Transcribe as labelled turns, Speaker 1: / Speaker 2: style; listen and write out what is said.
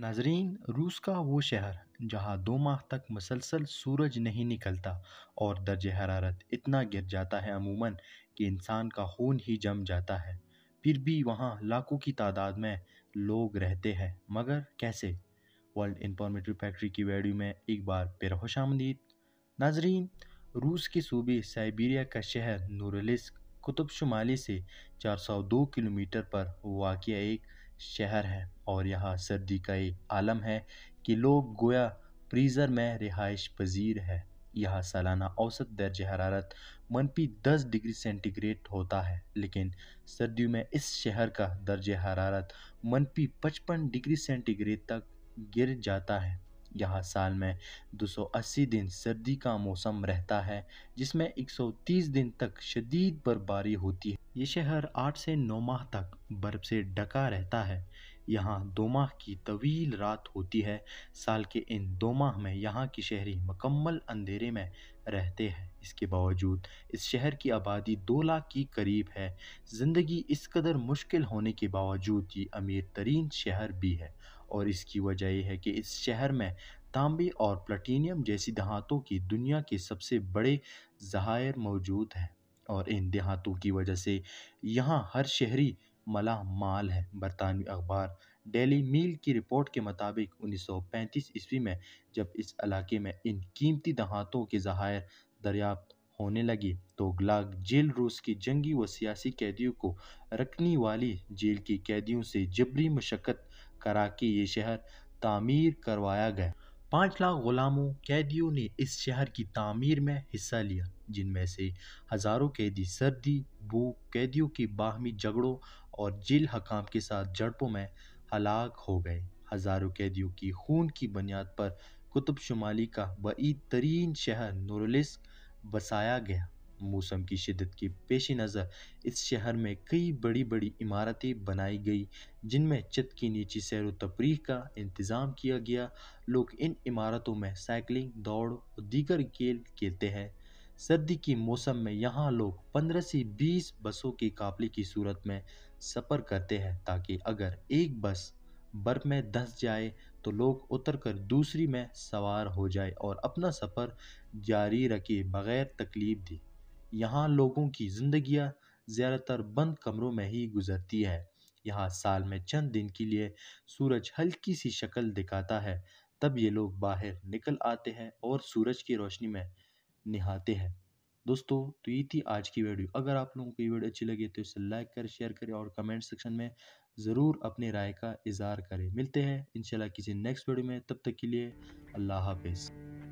Speaker 1: नाजरीन रूस का वो शहर जहाँ दो माह तक मसलसल सूरज नहीं निकलता और दर्ज हरारत इतना गिर जाता है अमूमन कि इंसान का खून ही जम जाता है फिर भी वहाँ लाखों की तादाद में लोग रहते हैं मगर कैसे वर्ल्ड इंफॉर्मेटिव फैक्ट्री की वैडियो में एक बार फिर होश आमदीद नाजरीन रूस के सूबे साइबेरिया का शहर नूरलिस्क कुतुब शुमाली से 402 किलोमीटर पर वाक़ एक शहर है और यहाँ सर्दी का एक आलम है कि लोग गोया फ्रीज़र में रिहाइश पजीर है यहाँ सालाना औसत दर्ज हरारत मनफी दस डिग्री सेंटीग्रेड होता है लेकिन सर्दियों में इस शहर का दर्ज हरारत मनफी पचपन डिग्री सेंटीग्रेड तक गिर जाता है यहाँ साल में 280 दिन सर्दी का मौसम रहता है जिसमें 130 दिन तक शदीद बर्फबारी होती है ये शहर 8 से 9 माह तक बर्फ़ से ढका रहता है यहाँ दो माह की तवील रात होती है साल के इन दो माह में यहाँ की शहरी मकम्मल अंधेरे में रहते हैं इसके बावजूद इस शहर की आबादी दो लाख की करीब है ज़िंदगी इस कदर मुश्किल होने के बावजूद ये अमीर तरीन शहर भी है और इसकी वजह यह है कि इस शहर में तांबे और प्लाटीनियम जैसी दहातों की दुनिया के सबसे बड़े जहायर मौजूद हैं और इन देहातों की वजह से यहाँ हर शहरी मला माल है बरतानवी अखबार डेली मील की रिपोर्ट के मुताबिक 1935 ईस्वी में जब इस इलाके में इन कीमती दहातों के जहायर दरियाफ्त होने लगी तो ग्लाग जेल रूस की जंगी व सियासी कैदियों को रखने वाली जेल की कैदियों से जबरी मशक्क़त करा के ये शहर तामीर करवाया गया पाँच लाख गुलामों कैदियों ने इस शहर की तामीर में हिस्सा लिया जिनमें से हज़ारों कैदी सर्दी भूख कैदियों की बाहमी झगड़ों और जिल हकाम के साथ झड़पों में हलाक हो गए हज़ारों कैदियों की खून की बुनियाद पर कुतुब शुमाली का बईद तरीन शहर नूरलिस बसाया गया मौसम की शिदत के पेश नज़र इस शहर में कई बड़ी बड़ी इमारतें बनाई गई जिनमें छत की नीचे सैर तफरी का इंतज़ाम किया गया लोग इन इमारतों में साइकिलिंग दौड़ और दीगर खेल खेलते हैं सर्दी के मौसम में यहाँ लोग 15 से 20 बसों के काफले की सूरत में सफ़र करते हैं ताकि अगर एक बस बर्फ़ में धंस जाए तो लोग उतरकर दूसरी में सवार हो जाए और अपना सफ़र जारी रखे बग़ैर तकलीफ दी यहाँ लोगों की ज़िंदगियाँ ज़्यादातर बंद कमरों में ही गुजरती है यहाँ साल में चंद दिन के लिए सूरज हल्की सी शक्ल दिखाता है तब ये लोग बाहर निकल आते हैं और सूरज की रोशनी में निहाते हैं दोस्तों तो ये थी आज की वीडियो अगर आप लोगों को ये वीडियो अच्छी लगी तो इसे लाइक करें शेयर करें और कमेंट सेक्शन में ज़रूर अपनी राय का इजहार करें मिलते हैं इंशाल्लाह किसी नेक्स्ट वीडियो में तब तक के लिए अल्लाह हाफिज़